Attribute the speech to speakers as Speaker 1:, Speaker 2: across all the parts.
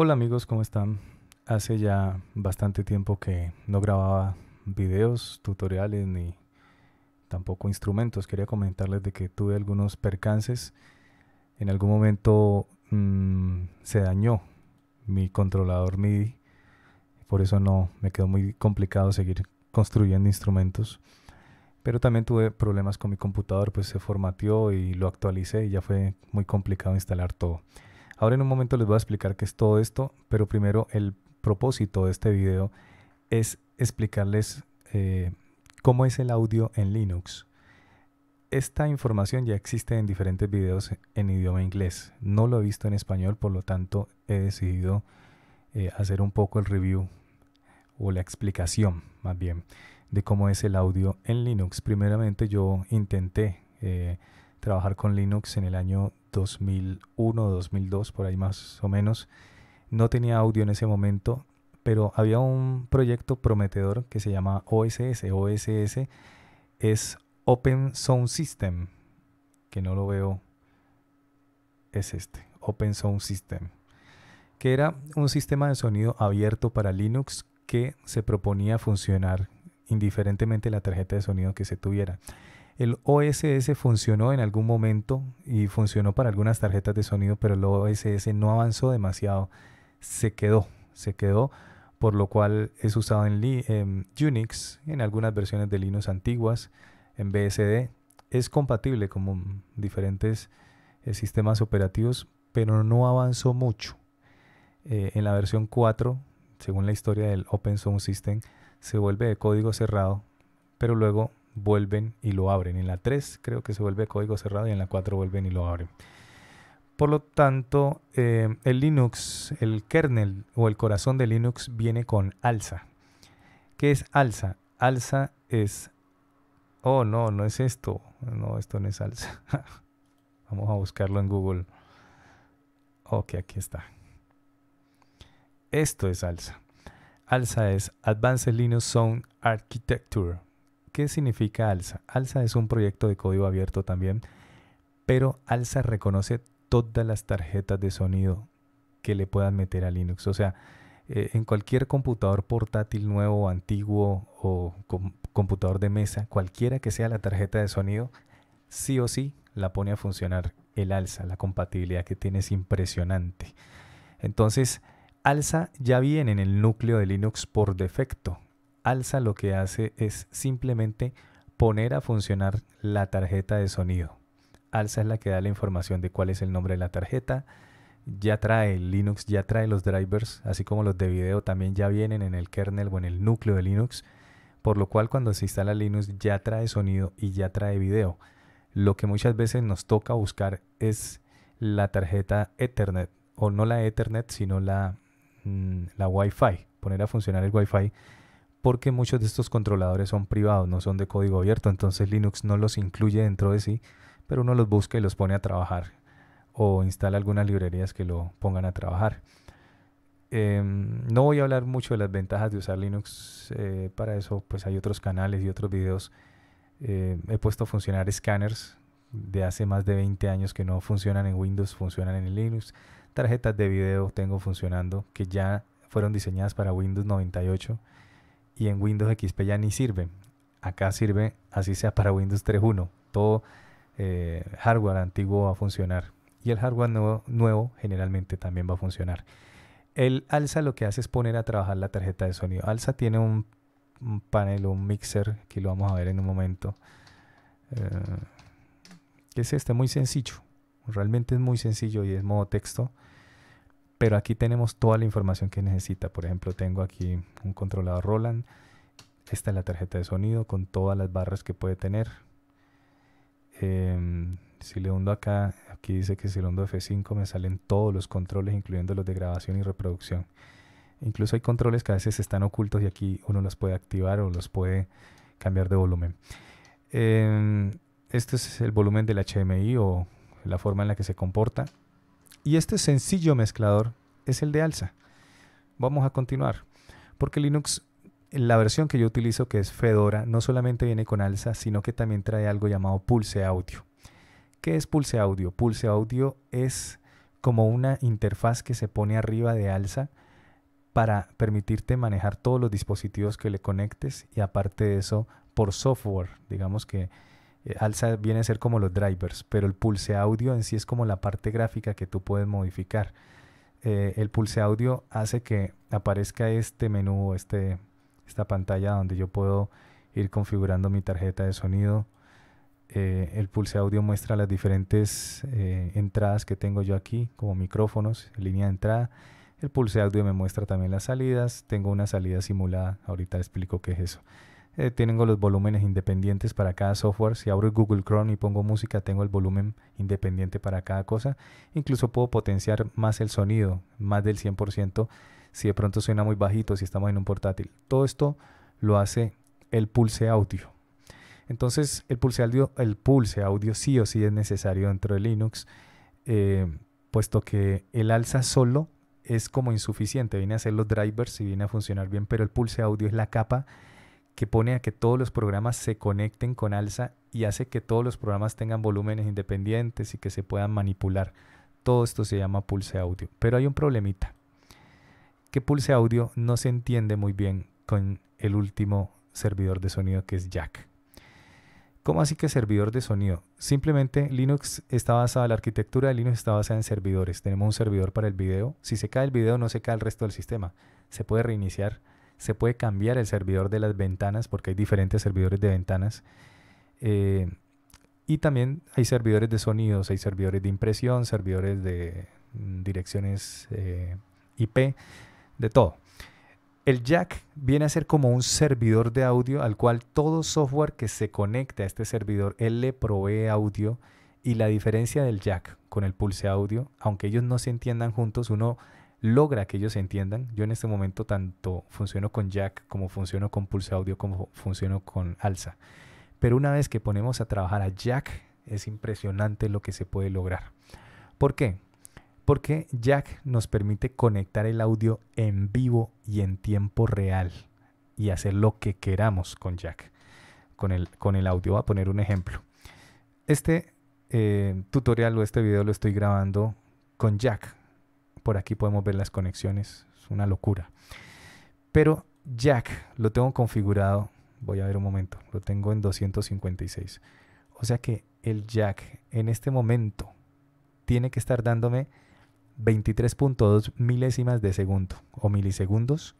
Speaker 1: Hola amigos, ¿cómo están? Hace ya bastante tiempo que no grababa videos, tutoriales ni tampoco instrumentos. Quería comentarles de que tuve algunos percances. En algún momento mm, se dañó mi controlador MIDI. Por eso no me quedó muy complicado seguir construyendo instrumentos. Pero también tuve problemas con mi computador, pues se formateó y lo actualicé y ya fue muy complicado instalar todo. Ahora en un momento les voy a explicar qué es todo esto, pero primero el propósito de este video es explicarles eh, cómo es el audio en Linux. Esta información ya existe en diferentes videos en idioma inglés. No lo he visto en español, por lo tanto he decidido eh, hacer un poco el review o la explicación más bien de cómo es el audio en Linux. Primeramente yo intenté eh, trabajar con Linux en el año 2001, 2002, por ahí más o menos. No tenía audio en ese momento, pero había un proyecto prometedor que se llama OSS. OSS es Open Sound System, que no lo veo, es este, Open Sound System, que era un sistema de sonido abierto para Linux que se proponía funcionar indiferentemente la tarjeta de sonido que se tuviera. El OSS funcionó en algún momento y funcionó para algunas tarjetas de sonido, pero el OSS no avanzó demasiado. Se quedó, se quedó, por lo cual es usado en, Unix, en algunas versiones de Linux antiguas, en BSD. Es compatible con diferentes eh, sistemas operativos, pero no avanzó mucho. Eh, en la versión 4, según la historia del Open Source System, se vuelve de código cerrado, pero luego vuelven y lo abren. En la 3 creo que se vuelve código cerrado y en la 4 vuelven y lo abren. Por lo tanto, eh, el Linux, el kernel o el corazón de Linux viene con alza. ¿Qué es alza? Alza es... Oh, no, no es esto. No, esto no es alza. Vamos a buscarlo en Google. Ok, aquí está. Esto es alza. Alza es Advanced Linux Zone Architecture ¿Qué significa ALSA? ALSA es un proyecto de código abierto también, pero ALSA reconoce todas las tarjetas de sonido que le puedan meter a Linux. O sea, eh, en cualquier computador portátil nuevo, antiguo o computador de mesa, cualquiera que sea la tarjeta de sonido, sí o sí la pone a funcionar el alza, la compatibilidad que tiene es impresionante. Entonces, alza ya viene en el núcleo de Linux por defecto alza lo que hace es simplemente poner a funcionar la tarjeta de sonido. alza es la que da la información de cuál es el nombre de la tarjeta. Ya trae Linux, ya trae los drivers, así como los de video también ya vienen en el kernel o en el núcleo de Linux. Por lo cual cuando se instala Linux ya trae sonido y ya trae video. Lo que muchas veces nos toca buscar es la tarjeta Ethernet, o no la Ethernet, sino la, mm, la Wi-Fi, poner a funcionar el Wi-Fi porque muchos de estos controladores son privados, no son de código abierto, entonces Linux no los incluye dentro de sí, pero uno los busca y los pone a trabajar o instala algunas librerías que lo pongan a trabajar. Em, no voy a hablar mucho de las ventajas de usar Linux, eh, para eso pues hay otros canales y otros videos. Eh, he puesto a funcionar scanners de hace más de 20 años que no funcionan en Windows, funcionan en Linux. Tarjetas de video tengo funcionando que ya fueron diseñadas para Windows 98 y en Windows XP ya ni sirve. Acá sirve, así sea para Windows 3.1. Todo eh, hardware antiguo va a funcionar y el hardware nuevo, generalmente también va a funcionar. El Alza lo que hace es poner a trabajar la tarjeta de sonido. Alsa tiene un, panel o un mixer que lo vamos a ver en un momento. Eh, que es este muy sencillo. Realmente es muy sencillo y es modo texto pero aquí tenemos toda la información que necesita. Por ejemplo, tengo aquí un controlador Roland. Esta es la tarjeta de sonido con todas las barras que puede tener. Em, si le hundo acá, aquí dice que si le hundo F5 me salen todos los controles, incluyendo los de grabación y reproducción. Incluso hay controles que a veces están ocultos y aquí uno los puede activar o los puede cambiar de volumen. Em, este es el volumen del HMI o la forma en la que se comporta. Y este sencillo mezclador es el de alza. Vamos a continuar. Porque Linux, la versión que yo utilizo, que es Fedora, no solamente viene con alza, sino que también trae algo llamado Pulse Audio. ¿Qué es Pulse Audio? Pulse Audio es como una interfaz que se pone arriba de alza para permitirte manejar todos los dispositivos que le conectes y aparte de eso por software, digamos que eh, alza viene a ser como los drivers, pero el pulse audio en sí es como la parte gráfica que tú puedes modificar. Eh, el pulse audio hace que aparezca este menú, este, esta pantalla donde yo puedo ir configurando mi tarjeta de sonido. Eh, el pulse audio muestra las diferentes entradas que tengo yo aquí, como micrófonos, línea de entrada. El pulse audio me muestra también las salidas. Tengo una salida simulada. Ahorita explico qué es eso. Eh, tengo los volúmenes independientes para cada software. Si abro Google Chrome y pongo música, tengo el volumen independiente para cada cosa. Incluso puedo potenciar más el sonido, más del 100%, si de pronto suena muy bajito, si estamos en un portátil. Todo esto lo hace el Pulse Audio. Entonces, el Pulse Audio, el pulse audio sí o sí es necesario dentro de Linux, eh, puesto que el alza solo es como insuficiente. Viene a hacer los drivers y viene a funcionar bien, pero el Pulse Audio es la capa que pone a que todos los programas se conecten con alza y hace que todos los programas tengan volúmenes independientes y que se puedan manipular. Todo esto se llama Pulse Audio. Pero hay un problemita. Que Pulse Audio no se entiende muy bien con el último servidor de sonido que es Jack. ¿Cómo así que servidor de sonido? Simplemente Linux está basada, la arquitectura de Linux está basada en servidores. Tenemos un servidor para el video. Si se cae el video, no se cae el resto del sistema. Se puede reiniciar se puede cambiar el servidor de las ventanas porque hay diferentes servidores de ventanas. Eh, y también hay servidores de sonidos, hay servidores de impresión, servidores de mm, direcciones eh, IP, de todo. El jack viene a ser como un servidor de audio al cual todo software que se conecte a este servidor, él le provee audio. Y la diferencia del jack con el pulse audio, aunque ellos no se entiendan juntos, uno logra que ellos entiendan. Yo en este momento tanto funciono con jack como funciono con pulse audio como funciono con alza. Pero una vez que ponemos a trabajar a jack es impresionante lo que se puede lograr. ¿Por qué? Porque jack nos permite conectar el audio en vivo y en tiempo real y hacer lo que queramos con jack. Con el, con el audio voy a poner un ejemplo. Este eh, tutorial o este video lo estoy grabando con jack por aquí podemos ver las conexiones. Es una locura. Pero Jack lo tengo configurado. Voy a ver un momento. Lo tengo en 256. O sea que el Jack en este momento tiene que estar dándome 23.2 milésimas de segundo o milisegundos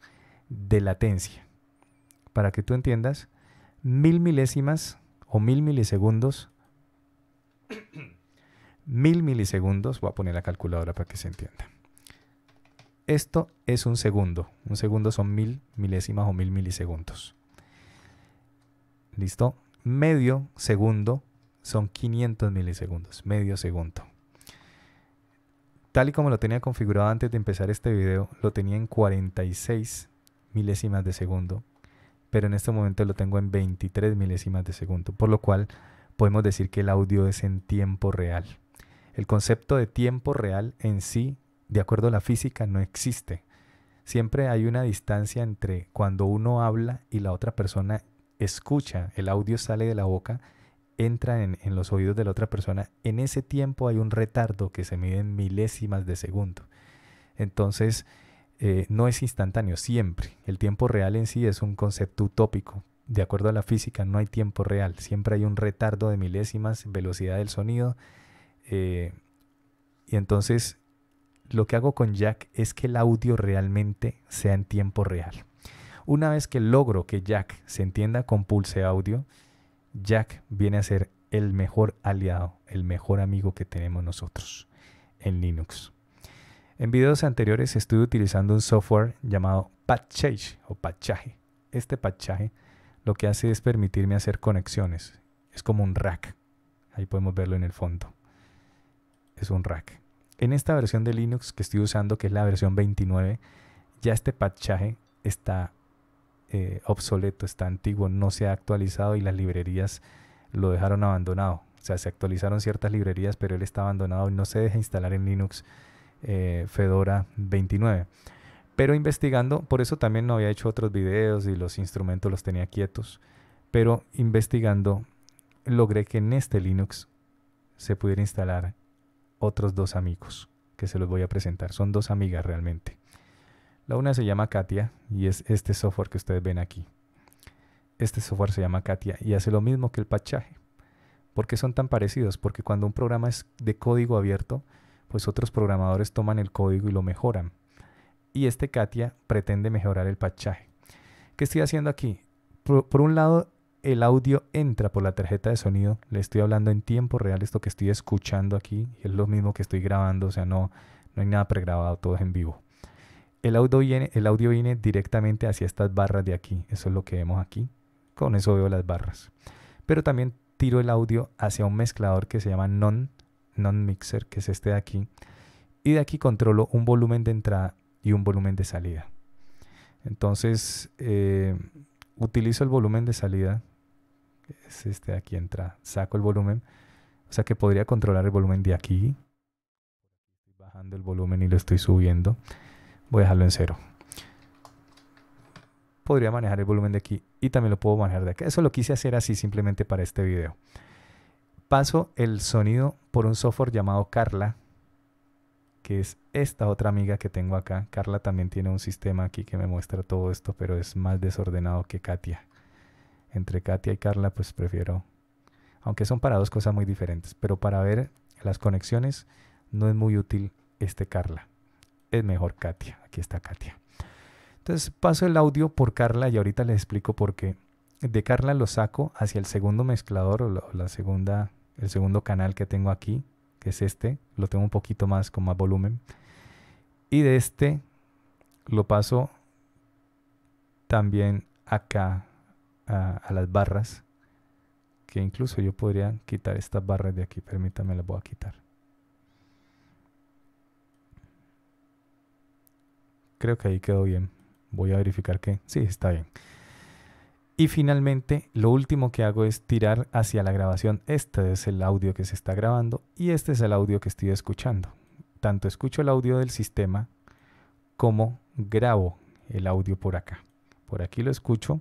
Speaker 1: de latencia. Para que tú entiendas, mil milésimas o mil milisegundos. mil milisegundos. Voy a poner la calculadora para que se entienda. Esto es un segundo. Un segundo son mil milésimas o mil milisegundos. ¿Listo? Medio segundo son 500 milisegundos. Medio segundo. Tal y como lo tenía configurado antes de empezar este video, lo tenía en 46 milésimas de segundo. Pero en este momento lo tengo en 23 milésimas de segundo. Por lo cual podemos decir que el audio es en tiempo real. El concepto de tiempo real en sí de acuerdo a la física, no existe. Siempre hay una distancia entre cuando uno habla y la otra persona escucha, el audio sale de la boca, entra en, los oídos de la otra persona, en ese tiempo hay un retardo que se mide en milésimas de segundo. Entonces, eh, no es instantáneo siempre. El tiempo real en sí es un concepto utópico. De acuerdo a la física, no hay tiempo real. Siempre hay un retardo de milésimas, velocidad del sonido. Eh, y entonces lo que hago con Jack es que el audio realmente sea en tiempo real. Una vez que logro que Jack se entienda con Pulse Audio, Jack viene a ser el mejor aliado, el mejor amigo que tenemos nosotros en Linux. En videos anteriores estuve utilizando un software llamado Patchage o Patchaje. Este patchaje lo que hace es permitirme hacer conexiones. Es como un rack. Ahí podemos verlo en el fondo. Es un rack en esta versión de Linux que estoy usando, que es la versión 29, ya este patchaje está eh, obsoleto, está antiguo, no se ha actualizado y las librerías lo dejaron abandonado. O sea, se actualizaron ciertas librerías, pero él está abandonado y no se deja instalar en Linux eh, Fedora 29. Pero investigando, por eso también no había hecho otros videos y los instrumentos los tenía quietos. Pero investigando, logré que en este Linux se pudiera instalar otros dos amigos que se los voy a presentar. Son dos amigas realmente. La una se llama Katia y es este software que ustedes ven aquí. Este software se llama Katia y hace lo mismo que el patchaje. ¿Por qué son tan parecidos? Porque cuando un programa es de código abierto, pues otros programadores toman el código y lo mejoran. Y este Katia pretende mejorar el pachaje ¿Qué estoy haciendo aquí? Por, por un lado, el audio entra por la tarjeta de sonido. Le estoy hablando en tiempo real esto que estoy escuchando aquí. Es lo mismo que estoy grabando, o sea, no, no hay nada pregrabado, todo es en vivo. El audio, viene, el audio viene directamente hacia estas barras de aquí. Eso es lo que vemos aquí. Con eso veo las barras. Pero también tiro el audio hacia un mezclador que se llama Non, non Mixer, que es este de aquí. Y de aquí controlo un volumen de entrada y un volumen de salida. Entonces, eh, utilizo el volumen de salida es este, aquí entra, saco el volumen, o sea que podría controlar el volumen de aquí, bajando el volumen y lo estoy subiendo, voy a dejarlo en cero. Podría manejar el volumen de aquí y también lo puedo manejar de acá. Eso lo quise hacer así simplemente para este video. Paso el sonido por un software llamado Carla, que es esta otra amiga que tengo acá. Carla también tiene un sistema aquí que me muestra todo esto, pero es más desordenado que Katia entre Katia y Carla, pues prefiero, aunque son para dos cosas muy diferentes, pero para ver las conexiones no es muy útil este Carla. Es mejor Katia. Aquí está Katia. Entonces paso el audio por Carla y ahorita les explico por qué. De Carla lo saco hacia el segundo mezclador o la segunda, el segundo canal que tengo aquí, que es este. Lo tengo un poquito más con más volumen. Y de este lo paso también acá a, las barras, que incluso yo podría quitar estas barras de aquí, permítame las voy a quitar. Creo que ahí quedó bien. Voy a verificar que sí, está bien. Y finalmente, lo último que hago es tirar hacia la grabación. Este es el audio que se está grabando y este es el audio que estoy escuchando. Tanto escucho el audio del sistema como grabo el audio por acá. Por aquí lo escucho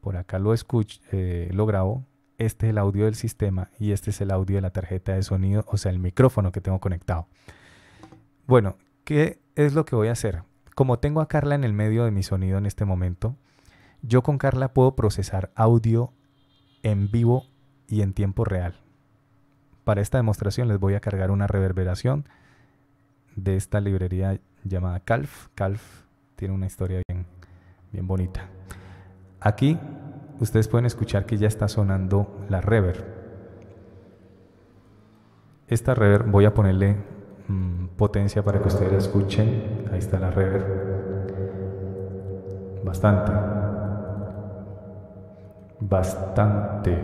Speaker 1: por acá lo, escucho, eh, lo grabo, este es el audio del sistema y este es el audio de la tarjeta de sonido, o sea, el micrófono que tengo conectado. Bueno, ¿qué es lo que voy a hacer? Como tengo a Carla en el medio de mi sonido en este momento, yo con Carla puedo procesar audio en vivo y en tiempo real. Para esta demostración les voy a cargar una reverberación de esta librería llamada Calf. Calf tiene una historia bien, bien bonita. Aquí ustedes pueden escuchar que ya está sonando la reverb. Esta reverb voy a ponerle mm, potencia para que ustedes la escuchen. Ahí está la reverb. Bastante. Bastante.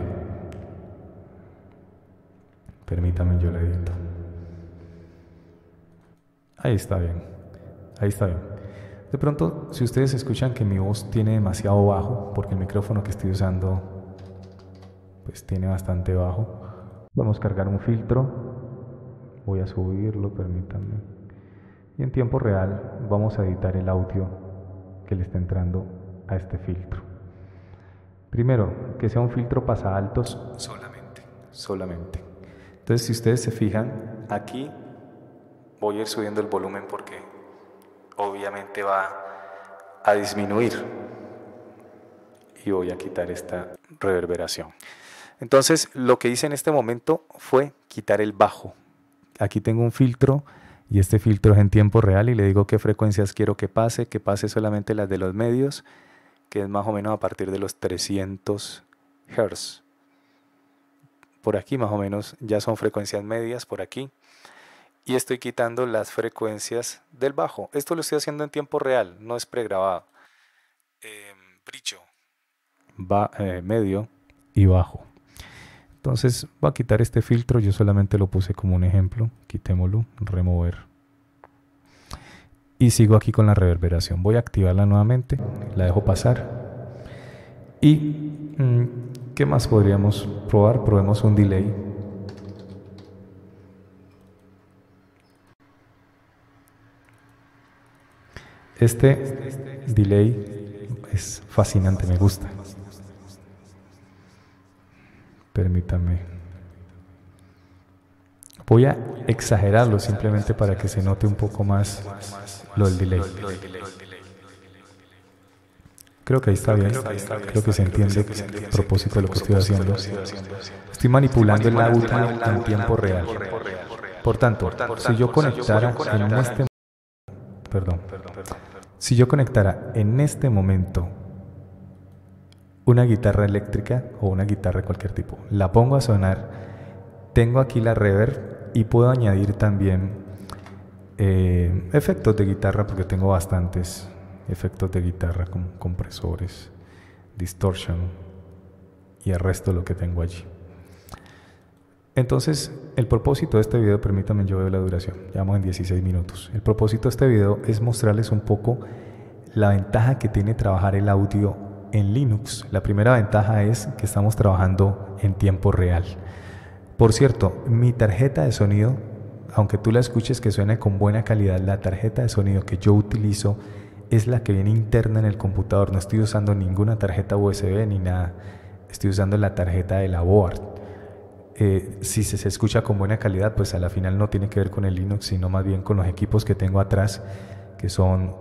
Speaker 1: Permítame, yo la edito. Ahí está bien. Ahí está bien. De pronto, si ustedes escuchan que mi voz tiene demasiado bajo, porque el micrófono que estoy usando pues tiene bastante bajo, vamos a cargar un filtro. Voy a subirlo, permítanme. Y en tiempo real vamos a editar el audio que le está entrando a este filtro. Primero, que sea un filtro pasa altos solamente, solamente. Entonces, si ustedes se fijan, aquí voy a ir subiendo el volumen porque obviamente va a disminuir y voy a quitar esta reverberación. Entonces lo que hice en este momento fue quitar el bajo. Aquí tengo un filtro y este filtro es en tiempo real y le digo qué frecuencias quiero que pase, que pase solamente las de los medios, que es más o menos a partir de los 300 Hz. Por aquí más o menos ya son frecuencias medias, por aquí y estoy quitando las frecuencias del bajo. Esto lo estoy haciendo en tiempo real, no es pregrabado. Em, eh, bricho, va, medio y bajo. Entonces va a quitar este filtro, yo solamente lo puse como un ejemplo, quitémoslo, remover. Y sigo aquí con la reverberación, voy a activarla nuevamente, la dejo pasar. ¿Y mm, qué más podríamos probar? Probemos un delay Este delay es fascinante, me gusta. Permítame. Voy a exagerarlo simplemente para que se note un poco más lo del delay. Creo que ahí está bien. Creo que se entiende el propósito de lo que estoy haciendo. Estoy manipulando el audio en tiempo real. Por tanto, si yo conectara en este... Perdón. Si yo conectara en este momento una guitarra eléctrica o una guitarra de cualquier tipo, la pongo a sonar, tengo aquí la reverb y puedo añadir también eh, efectos de guitarra porque tengo bastantes efectos de guitarra con compresores, distortion y el resto de lo que tengo allí. Entonces, el propósito de este video, permítame yo veo la duración, llevamos en 16 minutos. El propósito de este video es mostrarles un poco la ventaja que tiene trabajar el audio en Linux. La primera ventaja es que estamos trabajando en tiempo real. Por cierto, mi tarjeta de sonido, aunque tú la escuches que suene con buena calidad, la tarjeta de sonido que yo utilizo es la que viene interna en el computador. No estoy usando ninguna tarjeta USB ni nada. Estoy usando la tarjeta de la board eh, si se, escucha con buena calidad, pues a la final no tiene que ver con el Linux, sino más bien con los equipos que tengo atrás, que son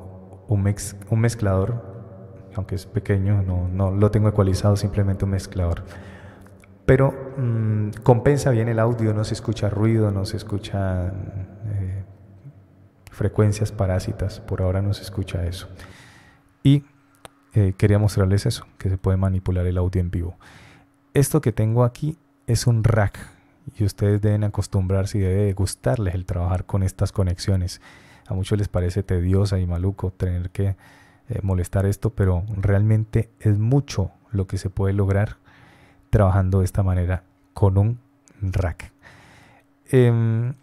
Speaker 1: un, un mezclador, aunque es pequeño, no, lo tengo ecualizado, simplemente un mezclador. Pero mm, compensa bien el audio, no se escucha ruido, no se escuchan eh, frecuencias parásitas, por ahora no se escucha eso. Y eh, quería mostrarles eso, que se puede manipular el audio en vivo. Esto que tengo aquí es un rack y ustedes deben acostumbrarse y debe gustarles el trabajar con estas conexiones. A muchos les parece tediosa y maluco tener que eh, molestar esto, pero realmente es mucho lo que se puede lograr trabajando de esta manera con un rack. Em,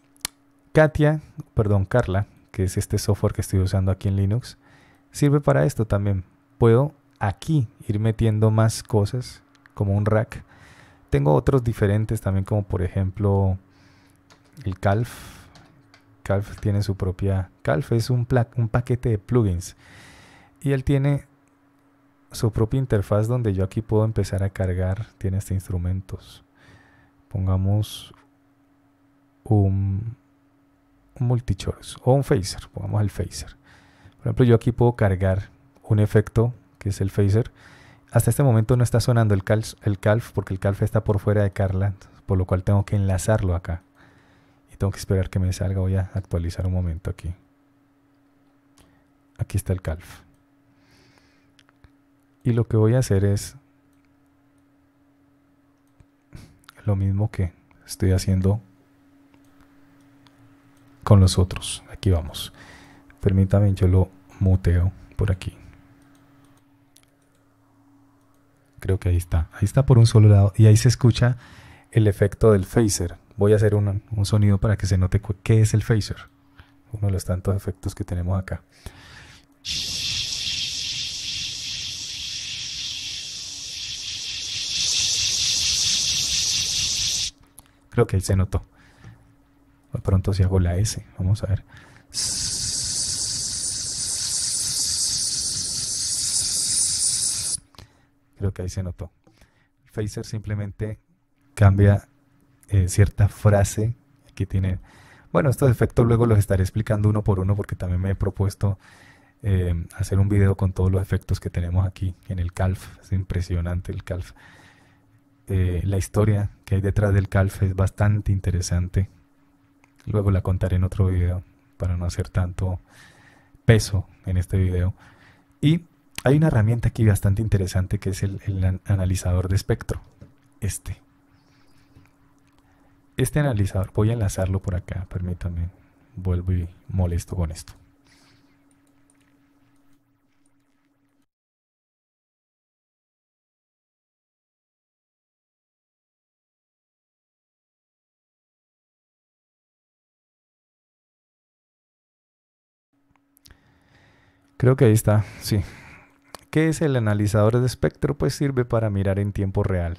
Speaker 1: Katia, perdón, Carla, que es este software que estoy usando aquí en Linux, sirve para esto también. Puedo aquí ir metiendo más cosas como un rack tengo otros diferentes también, como por ejemplo el Calf. Calf tiene su propia. Calf es un, un paquete de plugins. Y él tiene su propia interfaz donde yo aquí puedo empezar a cargar. Tiene este instrumentos. Pongamos un, un multichorus o un phaser. Pongamos el phaser. Por ejemplo, yo aquí puedo cargar un efecto que es el phaser hasta este momento no está sonando el calf, porque el calf está por fuera de Carla por lo cual tengo que enlazarlo acá. Y tengo que esperar que me salga. Voy a actualizar un momento aquí. Aquí está el calf. Y lo que voy a hacer es lo mismo que estoy haciendo con los otros. Aquí vamos. Permítame, yo lo muteo por aquí. creo que ahí está. Ahí está por un solo lado y ahí se escucha el efecto del phaser. Voy a hacer un, sonido para que se note qué es el phaser. Uno de los tantos efectos que tenemos acá. Creo que ahí se notó. De pronto si hago la S, vamos a ver. Creo que ahí se notó. Phaser simplemente cambia eh, cierta frase. que tiene. Bueno, estos efectos luego los estaré explicando uno por uno porque también me he propuesto eh, hacer un video con todos los efectos que tenemos aquí en el calf. Es impresionante el calf. Eh, la historia que hay detrás del calf es bastante interesante. Luego la contaré en otro video para no hacer tanto peso en este video. Y hay una herramienta aquí bastante interesante que es el, analizador de espectro. Este. Este analizador, voy a enlazarlo por acá, permítanme. Vuelvo y molesto con esto. Creo que ahí está, sí. ¿Qué es el analizador de espectro? Pues sirve para mirar en tiempo real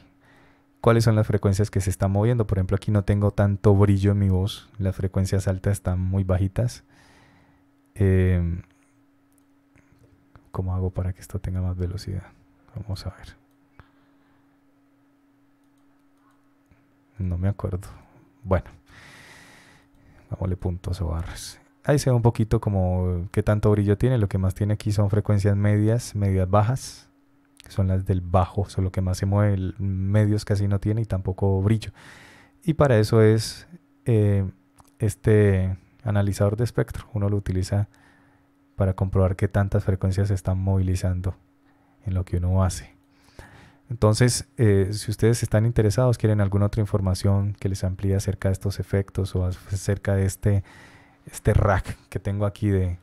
Speaker 1: cuáles son las frecuencias que se están moviendo. Por ejemplo, aquí no tengo tanto brillo en mi voz, las frecuencias altas están muy bajitas. Em, ¿Cómo hago para que esto tenga más velocidad? Vamos a ver. No me acuerdo. Bueno, vámonos puntos o barras ahí se ve un poquito como qué tanto brillo tiene. Lo que más tiene aquí son frecuencias medias, medias bajas, que son las del bajo, son lo que más se mueve, medios casi no tiene y tampoco brillo. Y para eso es eh, este analizador de espectro. Uno lo utiliza para comprobar qué tantas frecuencias se están movilizando en lo que uno hace. Entonces, eh, si ustedes están interesados, quieren alguna otra información que les amplíe acerca de estos efectos o acerca de este este rack que tengo aquí de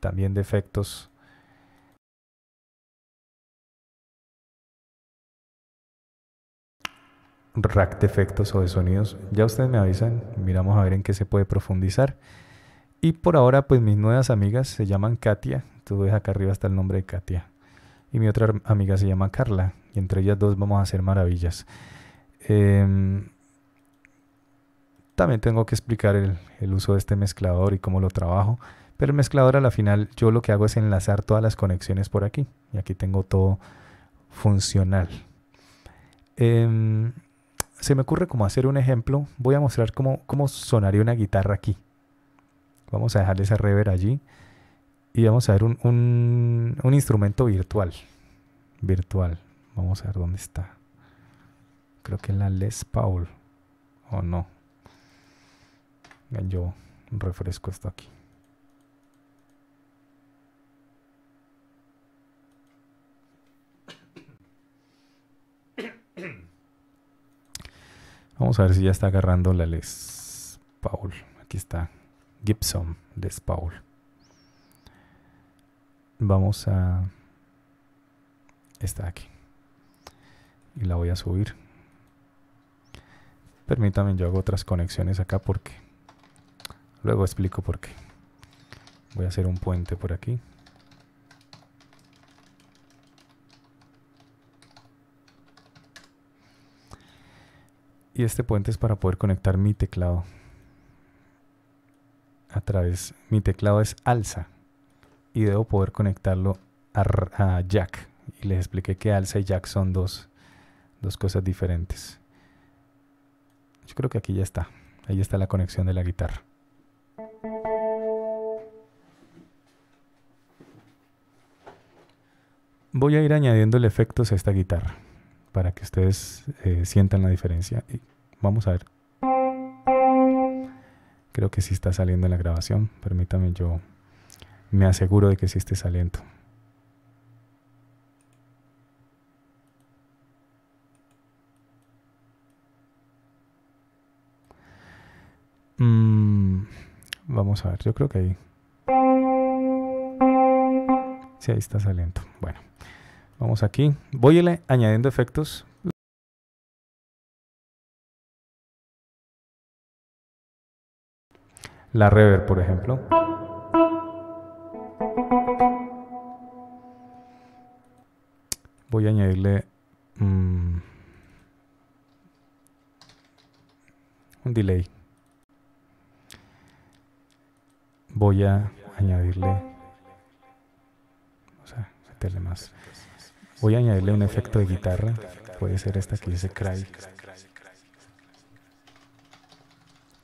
Speaker 1: también de efectos. Rack de efectos o de sonidos. Ya ustedes me avisan, miramos a ver en qué se puede profundizar. Y por ahora, pues mis nuevas amigas se llaman Katia. Tú ves acá arriba está el nombre de Katia. Y mi otra amiga se llama Carla. Y entre ellas dos vamos a hacer maravillas. Em, también tengo que explicar el, uso de este mezclador y cómo lo trabajo. Pero el mezclador a la final yo lo que hago es enlazar todas las conexiones por aquí. Y aquí tengo todo funcional. Em, se me ocurre como hacer un ejemplo. Voy a mostrar cómo, sonaría una guitarra aquí. Vamos a dejarle esa rever allí. Y vamos a ver un, instrumento virtual. Virtual. Vamos a ver dónde está. Creo que en la Les Paul. ¿O no? Yo refresco esto aquí. Vamos a ver si ya está agarrando la Les Paul. Aquí está. Gibson Les Paul. Vamos a... Está aquí. Y la voy a subir. Permítanme, yo hago otras conexiones acá porque Luego explico por qué. Voy a hacer un puente por aquí. Y este puente es para poder conectar mi teclado. A través, mi teclado es alza. Y debo poder conectarlo a, jack. Y les expliqué que alza y jack son dos, dos cosas diferentes. Yo creo que aquí ya está. Ahí está la conexión de la guitarra. Voy a ir añadiendo efectos a esta guitarra para que ustedes eh, sientan la diferencia. Y vamos a ver. Creo que sí está saliendo en la grabación. Permítame, yo me aseguro de que sí esté saliendo. Mm, vamos a ver, yo creo que ahí. Sí, ahí está saliendo. Bueno, vamos aquí. Voy añadiendo efectos. La rever, por ejemplo. Voy a añadirle mm, un delay. Voy a añadirle... Voy a añadirle un efecto de guitarra. Puede ser esta que dice Cry.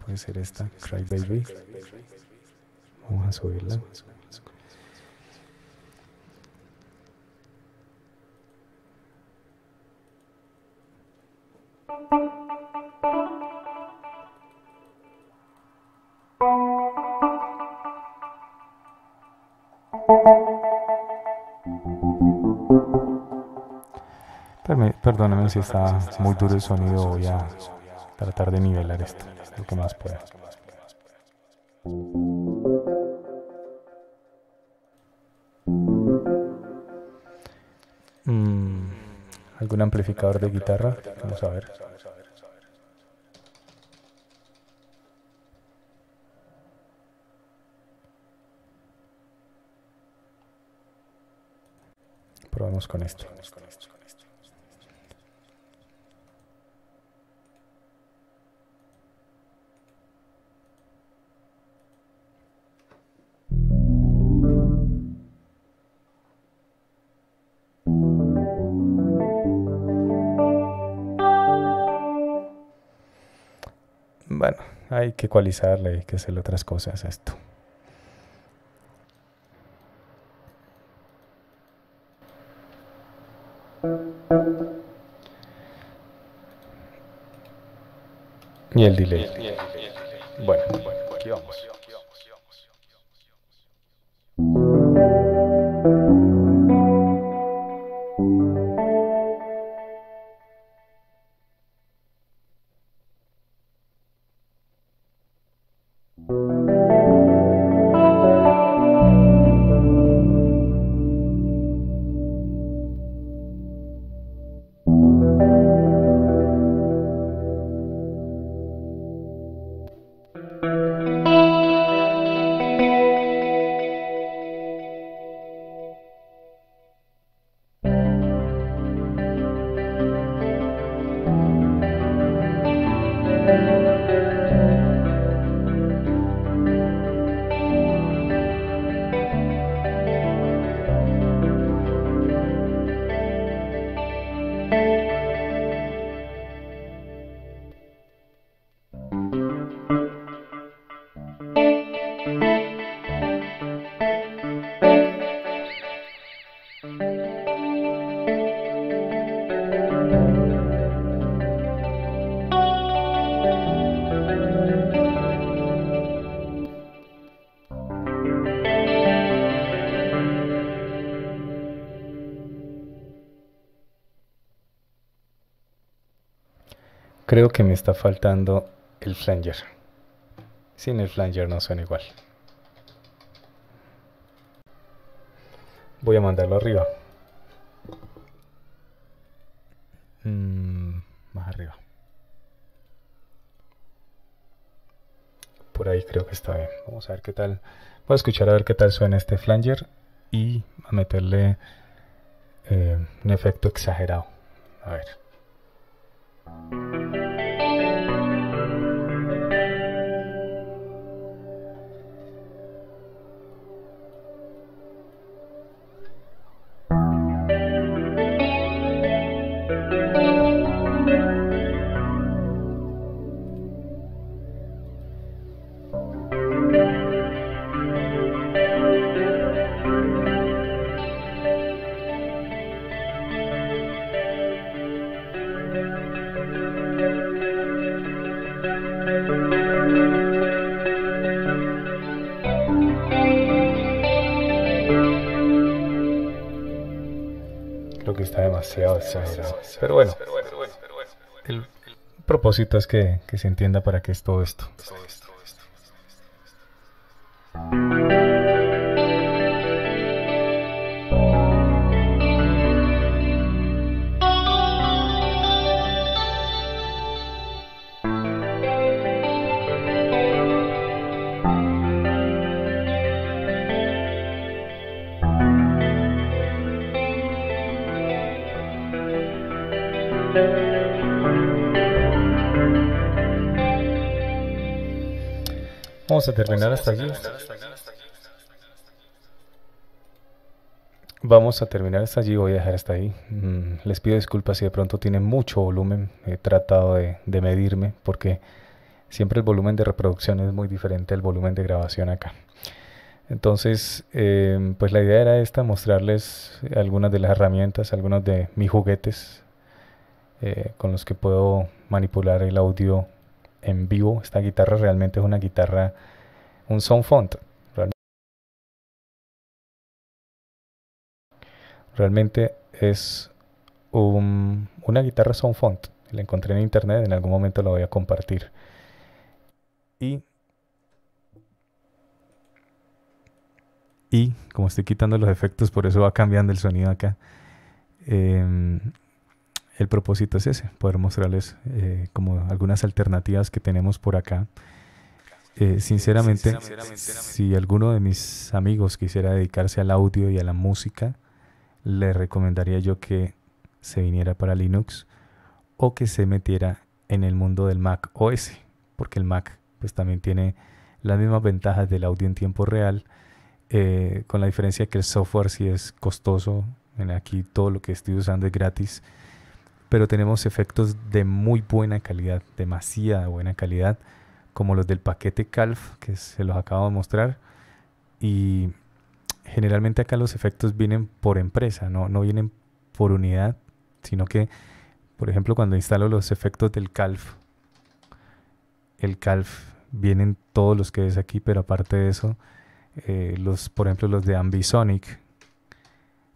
Speaker 1: Puede ser esta, Cry Baby. Vamos a subirla. Perdónenme si está muy duro el sonido, voy a tratar de nivelar esto lo que más pueda. Mm, ¿Algún amplificador de guitarra? Vamos a ver. Probamos con esto. hay que ecualizarle, hay que hacer otras cosas a esto. Y el delay. Bueno, aquí vamos. Creo que me está faltando el flanger. Sin el flanger no suena igual. Voy a mandarlo arriba. Mm, más arriba. Por ahí creo que está bien. Vamos a ver qué tal. Voy a escuchar a ver qué tal suena este flanger y a meterle eh, un efecto exagerado. A ver. Thank you. Pero bueno, el propósito es que, se entienda para qué es Todo esto. Vamos a terminar hasta allí Vamos a terminar hasta allí, voy a dejar hasta ahí. Mm, les pido disculpas si de pronto tiene mucho volumen. He tratado de, medirme porque siempre el volumen de reproducción es muy diferente al volumen de grabación acá. Entonces, eh, pues la idea era esta, mostrarles algunas de las herramientas, algunos de mis juguetes eh, con los que puedo manipular el audio en vivo. Esta guitarra realmente es una guitarra, un sound font. Realmente es una guitarra sound font. La encontré en internet, en algún momento la voy a compartir. Y, como estoy quitando los efectos, por eso va cambiando el sonido acá. Em, el propósito es ese, poder mostrarles eh, como algunas alternativas que tenemos por acá. Eh, sinceramente, si alguno de mis amigos quisiera dedicarse al audio y a la música, le recomendaría yo que se viniera para Linux o que se metiera en el mundo del Mac OS, porque el Mac pues también tiene las mismas ventajas del audio en tiempo real, eh, con la diferencia que el software sí es costoso, aquí todo lo que estoy usando es gratis, pero tenemos efectos de muy buena calidad, demasiada buena calidad, como los del paquete CALF que se los acabo de mostrar. Y generalmente acá los efectos vienen por empresa, no, no vienen por unidad, sino que, por ejemplo, cuando instalo los efectos del CALF, el CALF vienen todos los que ves aquí, pero aparte de eso, eh, los, por ejemplo, los de Ambisonic.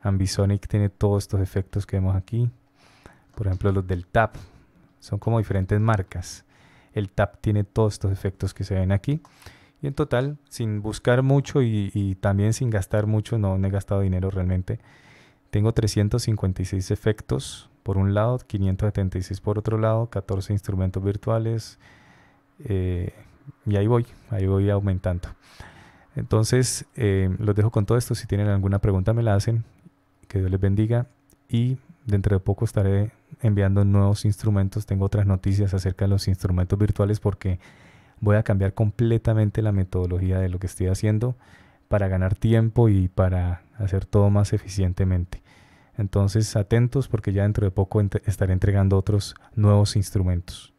Speaker 1: Ambisonic tiene todos estos efectos que vemos aquí. Por ejemplo, los del TAP. Son como diferentes marcas. El TAP tiene todos estos efectos que se ven aquí. Y en total, sin buscar mucho y, también sin gastar mucho, no, he gastado dinero realmente. Tengo 356 efectos por un lado, 576 por otro lado, 14 instrumentos virtuales. Eh, y ahí voy, ahí voy aumentando. Entonces, eh, los dejo con todo esto. Si tienen alguna pregunta, me la hacen. Que Dios les bendiga. Y dentro de poco estaré enviando nuevos instrumentos. Tengo otras noticias acerca de los instrumentos virtuales porque voy a cambiar completamente la metodología de lo que estoy haciendo para ganar tiempo y para hacer todo más eficientemente. Entonces atentos porque ya dentro de poco estaré entregando otros nuevos instrumentos.